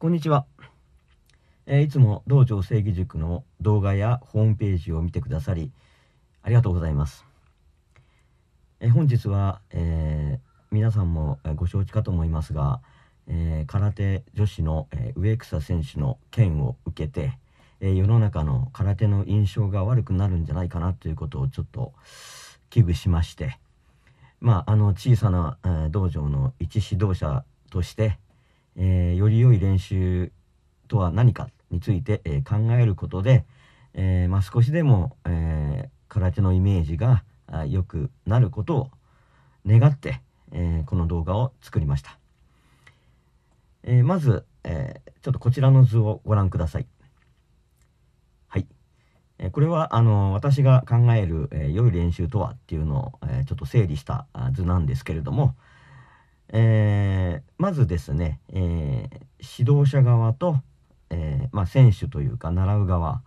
こんにちは、えー、いつも道場正義塾の動画やホームページを見てくださりありがとうございます、えー、本日は、えー、皆さんもご承知かと思いますが、え空手女子の、え植草選手の件を受けて、え世の中の空手の印象が悪くなるんじゃないかなということをちょっと危惧しましてまああの小さな、え道場の一指導者としてえー、より良い練習とは何かについて、えー、考えることで、えー、まあ、少しでも、え空手のイメージが良くなることを願って、えこの動画を作りました、えまず、えちょっとこちらの図をご覧くださいはい、えこれはあの私が考える、え良い練習とはっていうのを、えちょっと整理した図なんですけれども、まずですね、えー、指導者側と、えー、まあ、選手というか習う側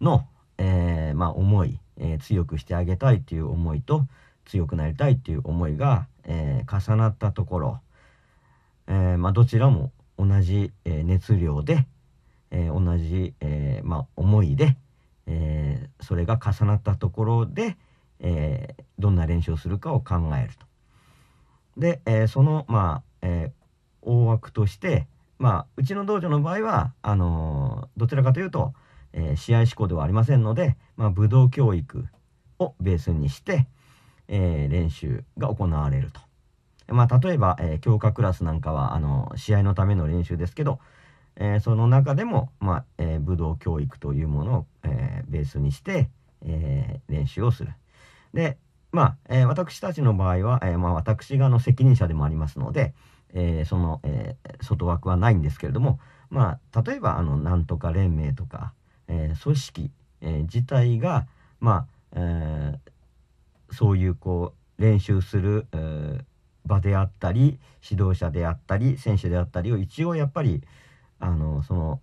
の、えー、まあ、思い、え強くしてあげたいという思いと強くなりたいという思いが、え重なったところ、えまあ、どちらも同じ、え熱量で、え同じ、えま思いで、えそれが重なったところで、えどんな練習をするかを考えると。で、えそのまあえー、大枠として、まあ、うちの道場の場合はあのー、どちらかというと、えー、試合志向ではありませんので、まあ、武道教育をベースにして、え練習が行われると。まあ、例えば、え強化クラスなんかはあの試合のための練習ですけど、えその中でも、まあ、え武道教育というものを、えベースにして、え練習をする。で、まあ、え私たちの場合は、えまあ、私がの責任者でもありますので、えー、その、えー、外枠はないんですけれども、まあ、例えばあのなんとか連盟とか、えー、組織、えー、自体が、まあえー、そういうこう練習する、えー、場であったり指導者であったり選手であったりを一応やっぱりあのその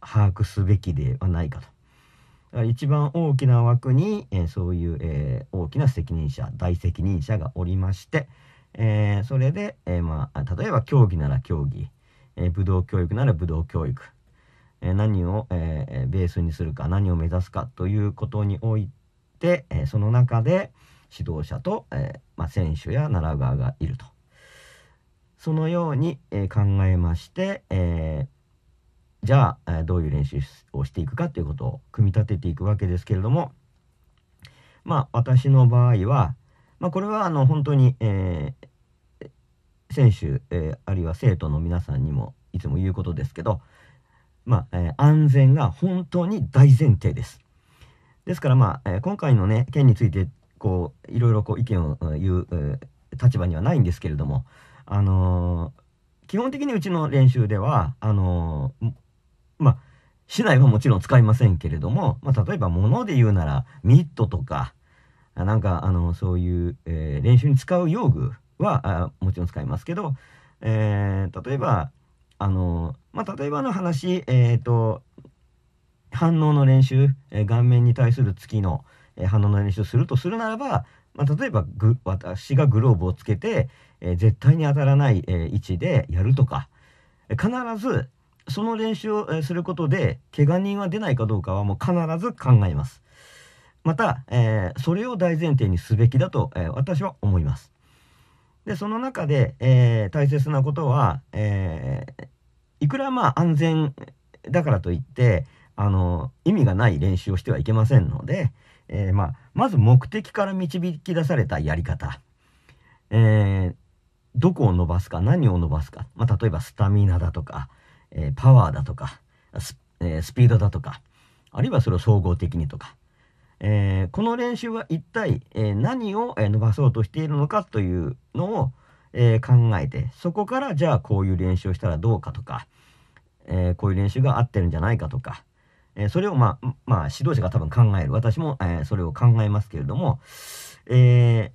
把握すべきではないかと。だから一番大きな枠に、えー、そういう、えー、大きな責任者大責任者がおりまして、えー、それで、えー、まあ、例えば競技なら競技、え武道教育なら武道教育、え何を、えベースにするか何を目指すかということにおいて、えその中で指導者と、えまあ、選手や習う側がいると。そのように、え考えまして、えじゃあ、えどういう練習をしていくかということを組み立てていくわけですけれどもまあ私の場合は、まあ、これはあの本当に、えー、選手、えー、あるいは生徒の皆さんにもいつも言うことですけど、まあえー、安全が本当に大前提です。ですから、まあえー、今回のね件についてこういろいろこう意見を言う、えー、立場にはないんですけれども、あのー、基本的にうちの練習ではあのー、まあ、市内はもちろん使いませんけれども、まあ、例えば物で言うならミットとかなんかあのそういう、え練習に使う用具はもちろん使いますけど、えー、例えばあのまあ、例えばの話、えーと、反応の練習、えー、顔面に対する月の、えー、反応の練習をするとするならば、まあ、例えばグ私がグローブをつけて、えー、絶対に当たらない、え位置でやるとか必ずその練習をすることで怪我人は出ないかどうかはもう必ず考えます。また、えそれを大前提にすべきだと、え私は思います。で、その中で、えー、大切なことは、えー、いくらまあ安全だからといって、あの、意味がない練習をしてはいけませんので、えー、まあ、まず目的から導き出されたやり方。えー、どこを伸ばすか、何を伸ばすか。まあ、例えばスタミナだとか、えー、パワーだとかス、えー、スピードだとか、あるいはそれを総合的にとか。えー、この練習は一体、え何を伸ばそうとしているのかというのを、え考えてそこからじゃあこういう練習をしたらどうかとか、えこういう練習が合ってるんじゃないかとか、えそれを、まあ、まあ指導者が多分考える私も、えそれを考えますけれども、え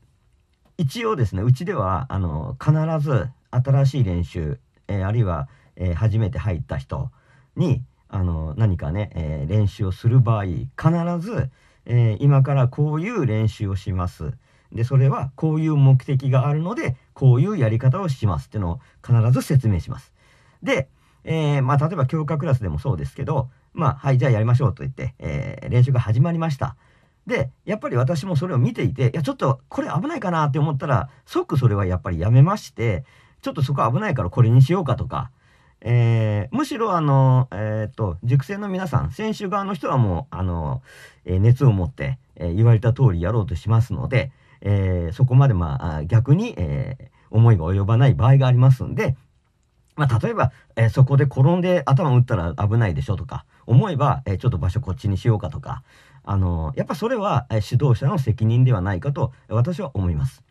一応ですねうちではあの必ず新しい練習、えあるいは、え初めて入った人にあの何かね、え練習をする場合必ず、えー、今からこういう練習をします。で、それはこういう目的があるので、こういうやり方をしますっていうのを必ず説明します。で、えー、まあ、例えば教科クラスでもそうですけど、まあ、はい、じゃあやりましょうと言って、えー、練習が始まりました。で、やっぱり私もそれを見ていて、いや、ちょっとこれ危ないかなって思ったら、即それはやっぱりやめまして、ちょっとそこ危ないからこれにしようかとか、えー、むしろあの、えっ、ー、と、熟成の皆さん、選手側の人はもう、あの、えー、熱を持って、えー、言われた通りやろうとしますので、えー、そこまで、まあ、逆に、えー、思いが及ばない場合がありますんで、まあ、例えば、えー、そこで転んで頭打ったら危ないでしょとか、思えば、えー、ちょっと場所こっちにしようかとか、あのー、やっぱそれは、え指導者の責任ではないかと私は思います。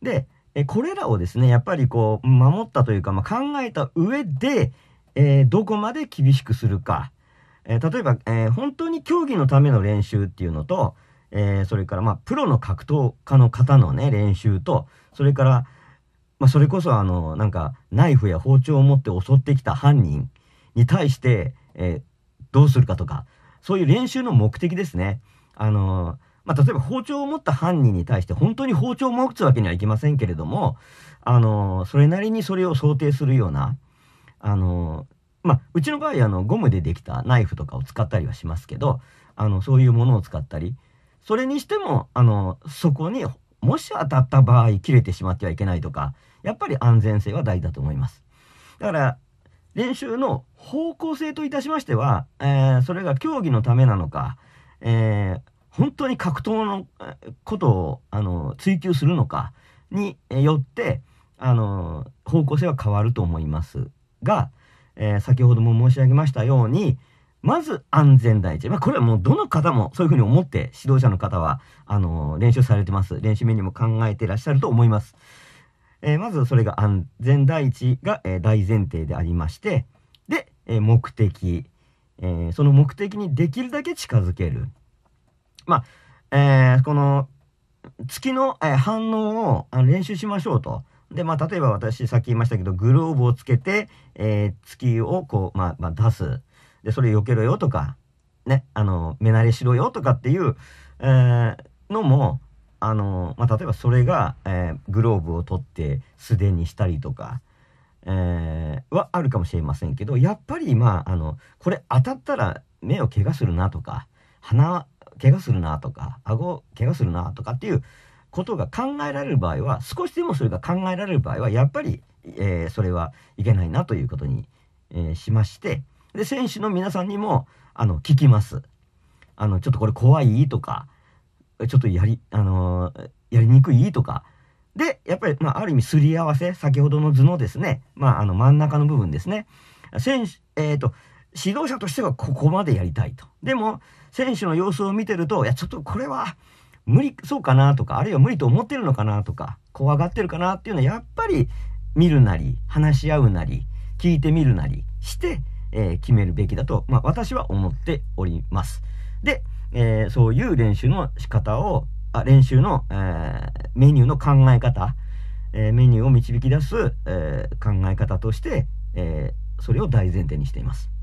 で、えこれらをですね、やっぱりこう、守ったというか、まあ、考えた上で、えー、どこまで厳しくするか。えー、例えば、えー、本当に競技のための練習っていうのと、えそれから、まあ、プロの格闘家の方のね、練習と、それから、まあ、それこそ、あの、なんか、ナイフや包丁を持って襲ってきた犯人に対して、えどうするかとか、そういう練習の目的ですね。あのまあ、例えば包丁を持った犯人に対して本当に包丁を持つわけにはいきませんけれども、あの、それなりにそれを想定するような、あの、まあ、うちの場合、あの、ゴムでできたナイフとかを使ったりはしますけど、あの、そういうものを使ったり、それにしても、あの、そこにもし当たった場合、切れてしまってはいけないとか、やっぱり安全性は大事だと思います。だから、練習の方向性といたしましては、えー、それが競技のためなのか、えー本当に格闘のことをあの追求するのかによってあの方向性は変わると思いますが、えー、先ほども申し上げましたようにまず安全第一、まあ、これはもうどの方もそういうふうに思って指導者の方はあの練習されてます練習メニューも考えてらっしゃると思います、えー、まずそれが安全第一が、えー、大前提でありましてで、え目的、えその目的にできるだけ近づけるまあ、えー、この、月の、えー、反応をあの練習しましょうと。で、まあ、例えば私、さっき言いましたけど、グローブをつけて、えー、月をこう、まあ、まあ、出す。で、それ避けろよとか、ね、あの、目慣れしろよとかっていう、えー、のも、あの、まあ、例えばそれが、えー、グローブを取って素手にしたりとか、えー、はあるかもしれませんけど、やっぱり、まあ、あの、これ当たったら目を怪我するなとか、鼻怪我するなとか顎怪我するなとかっていうことが考えられる場合は少しでもそれが考えられる場合はやっぱり、えー、それはいけないなということに、えー、しましてで選手の皆さんにもあの聞きます。あのちょっとこれ怖いとかちょっとやり,、あのー、やりにくいとかでやっぱり、まあ、ある意味すり合わせ先ほどの図のですね、まあ、あの真ん中の部分ですね選手、えーと指導者としてはここまでやりたいと。でも、選手の様子を見てると、いや、ちょっとこれは無理そうかなとか、あるいは無理と思ってるのかなとか、怖がってるかなっていうのは、やっぱり見るなり、話し合うなり、聞いてみるなりして、えー、決めるべきだと、まあ、私は思っております。で、えー、そういう練習の仕方を、あ練習の、えー、メニューの考え方、えメニューを導き出す、え考え方として、えそれを大前提にしています。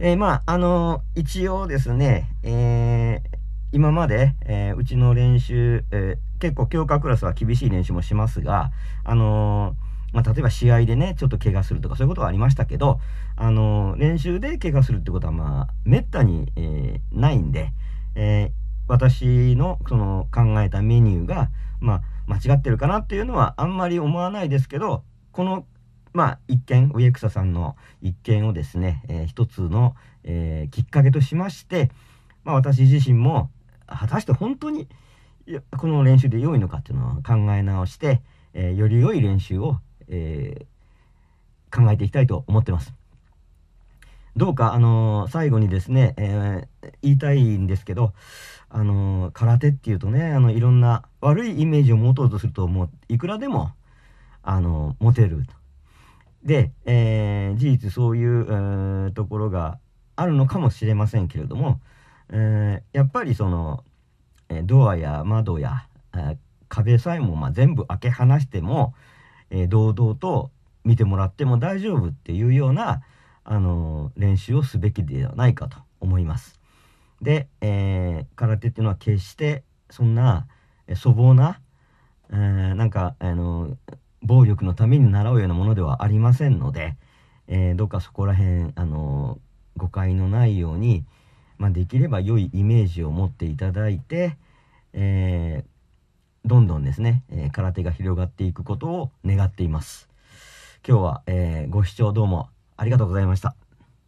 えー、まあ、あのー、一応ですね、えー、今まで、えうちの練習、え結構強化クラスは厳しい練習もしますが、あのまあ、例えば試合でね、ちょっと怪我するとかそういうことはありましたけど、あの練習で怪我するってことは、まあ、めったに、えないんで、え私のその考えたメニューが、まあ、間違ってるかなっていうのはあんまり思わないですけど、このまあ、一見、植草さんの一見をですね、えー、一つの、えー、きっかけとしまして、まあ、私自身も、果たして本当に、この練習で良いのかっていうのを考え直して、えー、より良い練習を、え考えていきたいと思ってます。どうか、あの最後にですね、え言いたいんですけど、あの空手っていうとね、あの、いろんな悪いイメージを持とうとすると、もう、いくらでも、あの持てると。で、えー、事実そういう、ところがあるのかもしれませんけれども、えー、やっぱりその、えドアや窓や、え壁さえもま全部開け放しても、え堂々と見てもらっても大丈夫っていうような、あの練習をすべきではないかと思います。で、え空手っていうのは決してそんな粗暴な、えなんか、あのー暴力のために習うようなものではありませんので、えー、どうかそこら辺、あのー、誤解のないように、まあ、できれば良いイメージを持っていただいて、えー、どんどんですね、え空手が広がっていくことを願っています。今日は、えご視聴どうもありがとうございました。